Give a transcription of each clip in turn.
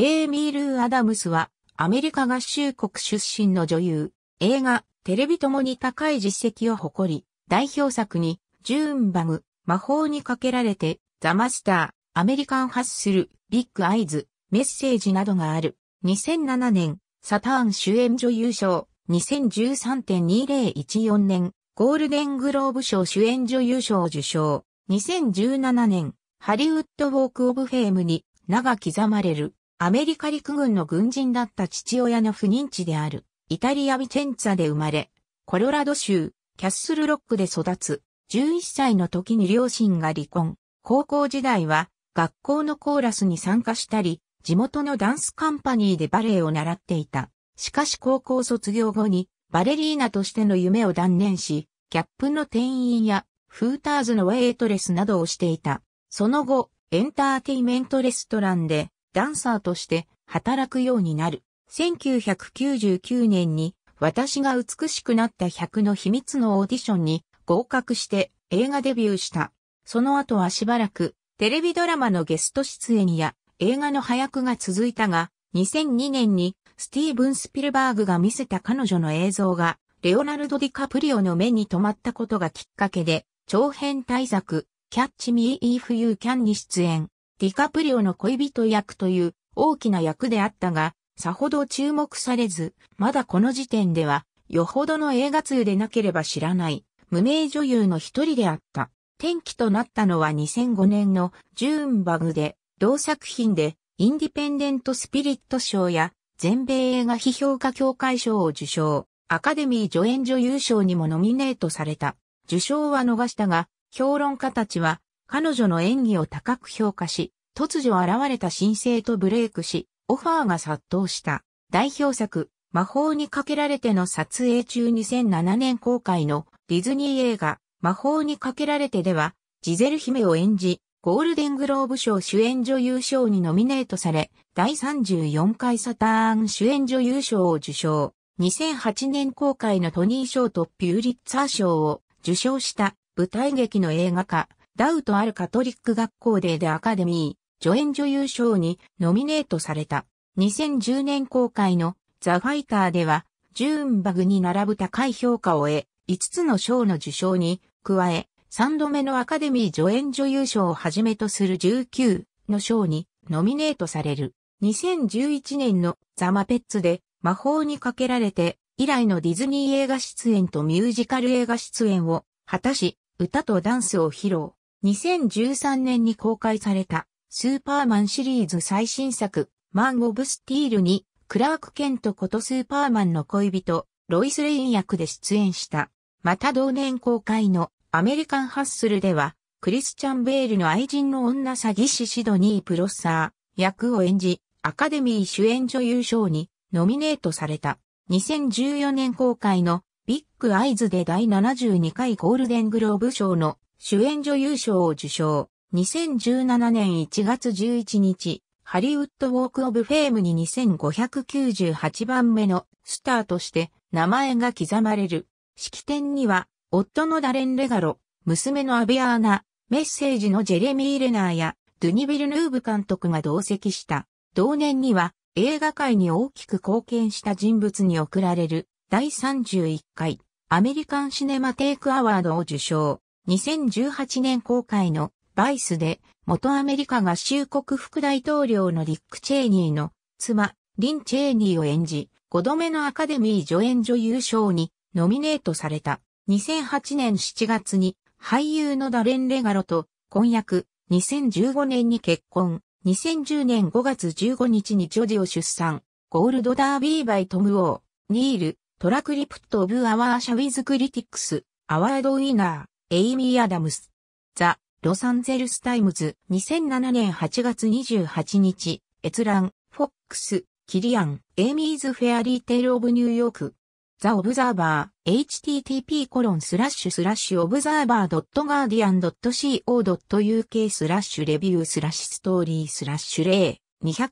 エーミール・アダムスは、アメリカ合衆国出身の女優、映画、テレビともに高い実績を誇り、代表作に、ジューンバム、魔法にかけられて、ザ・マスター、アメリカン・ハッスル、ビッグ・アイズ、メッセージなどがある。2007年、サターン主演女優賞、2013.2014年、ゴールデングローブ賞主演女優賞受賞。2017年、ハリウッドウォークオブフェームに名が刻まれる。アメリカ陸軍の軍人だった父親の不妊地である、イタリア・ビチェンツァで生まれ、コロラド州、キャッスルロックで育つ、11歳の時に両親が離婚。高校時代は、学校のコーラスに参加したり、地元のダンスカンパニーでバレエを習っていた。しかし高校卒業後に、バレリーナとしての夢を断念し、キャップの店員や、フーターズのウェイトレスなどをしていた。その後、エンターテイメントレストランで、ダンサーとして働くようになる。1999年に私が美しくなった100の秘密のオーディションに合格して映画デビューした。その後はしばらくテレビドラマのゲスト出演や映画の配役が続いたが、2002年にスティーブン・スピルバーグが見せた彼女の映像がレオナルド・ディカプリオの目に留まったことがきっかけで長編大作キャッチ・ミー・イーフ・ユー・キャンに出演。ディカプリオの恋人役という大きな役であったが、さほど注目されず、まだこの時点では、よほどの映画通でなければ知らない、無名女優の一人であった。転機となったのは2005年のジューンバグで、同作品でインディペンデントスピリット賞や全米映画批評家協会賞を受賞、アカデミー助演女優賞にもノミネートされた。受賞は逃したが、評論家たちは彼女の演技を高く評価し、突如現れた新星とブレイクし、オファーが殺到した。代表作、魔法にかけられての撮影中2007年公開のディズニー映画、魔法にかけられてでは、ジゼル姫を演じ、ゴールデングローブ賞主演女優賞にノミネートされ、第34回サターン主演女優賞を受賞。2008年公開のトニー賞とピューリッツァー賞を受賞した舞台劇の映画化、ダウトあるカトリック学校デーでアカデミー、助演女優賞にノミネートされた。2010年公開のザ・ファイターでは、ジューンバグに並ぶ高い評価を得、5つの賞の受賞に加え、3度目のアカデミー助演女優賞をはじめとする19の賞にノミネートされる。2011年のザ・マペッツで魔法にかけられて以来のディズニー映画出演とミュージカル映画出演を果たし、歌とダンスを披露。2013年に公開されたスーパーマンシリーズ最新作マン・オブ・スティールにクラーク・ケントことスーパーマンの恋人ロイス・レイン役で出演した。また同年公開のアメリカン・ハッスルではクリスチャン・ベールの愛人の女詐欺師シドニー・プロッサー役を演じアカデミー主演女優賞にノミネートされた。2014年公開のビッグアイズで第72回ゴールデングローブ賞の主演女優賞を受賞。2017年1月11日、ハリウッドウォークオブフェームに2598番目のスターとして名前が刻まれる。式典には、夫のダレン・レガロ、娘のアビアーナ、メッセージのジェレミー・レナーや、ドゥニ・ビルヌーブ監督が同席した。同年には、映画界に大きく貢献した人物に贈られる、第31回、アメリカンシネマテイクアワードを受賞。2018年公開のバイスで、元アメリカ合衆国副大統領のリック・チェーニーの妻、リン・チェーニーを演じ、5度目のアカデミー助演女優賞にノミネートされた。2008年7月に俳優のダレン・レガロと婚約、2015年に結婚、2010年5月15日にジョジを出産、ゴールドダービーバイトム・オー、ニール、トラクリプト・オブ・アワーシャ・ウィズ・クリティックス、アワード・ウィナー。エイミー・アダムス。ザ・ロサンゼルス・タイムズ。2007年8月28日、閲覧、フォックス、キリアン、エイミーズ・フェアリー・テール・オブ・ニューヨーク。ザ・オブザーバー、http コロンスラッシュスラッシュオブザーバー .guardian.co.uk スラッシュレビュースラッシュストーリースラッシュ0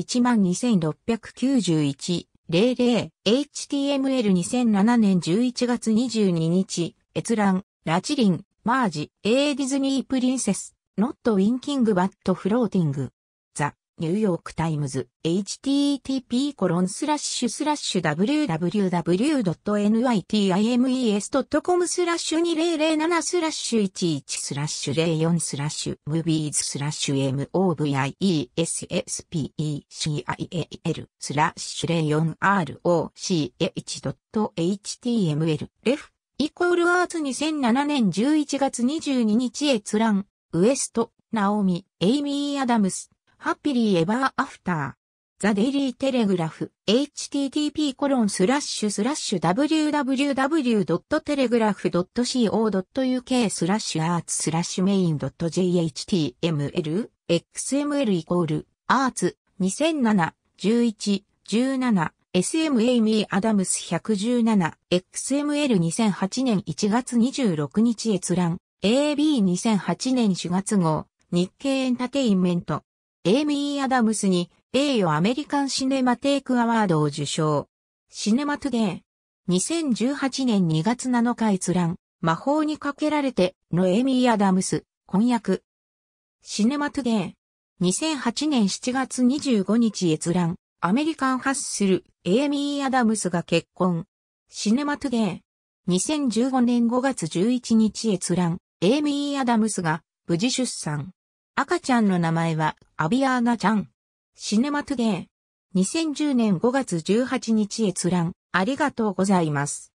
221万2691 00 HTML2007 年11月22日閲覧ラチリン、マージ、エーディズニープリンセス、ノットウィンキングバットフローティング。ザ、ニューヨークタイムズ、http コロンスラッシュスラッシュ www.nytimes.com スラッシュ2007スラッシュ11スラッシュ04スラッシュムビーズスラッシュ moviesspecial スラッシュ 04rocch.html レフイコールアーツ2007年11月22日閲覧、ウエスト、ナオミ、エイミー・アダムス、ハッピリー・エバー・アフター。ザ・デイリー・テレグラフ、http コロンスラッシュスラッシュ www.telegraph.co.uk スラッシュアーツスラッシュメイン .jhtml xml イコールアーツ2007 11 17 SMAME アダムス 117XML2008 年1月26日閲覧 AB2008 年4月号日経エンタテインメントエイミー・アダムスに栄誉アメリカンシネマテイクアワードを受賞シネマトゥデー2018年2月7日閲覧魔法にかけられてのエイミー・アダムス婚約シネマトゥデー2008年7月25日閲覧アメリカンハッスル、エイミー・アダムスが結婚。シネマトゥデー。2015年5月11日閲覧、エイミー・アダムスが無事出産。赤ちゃんの名前はアビアーナちゃん。シネマトゥデー。2010年5月18日閲覧、ありがとうございます。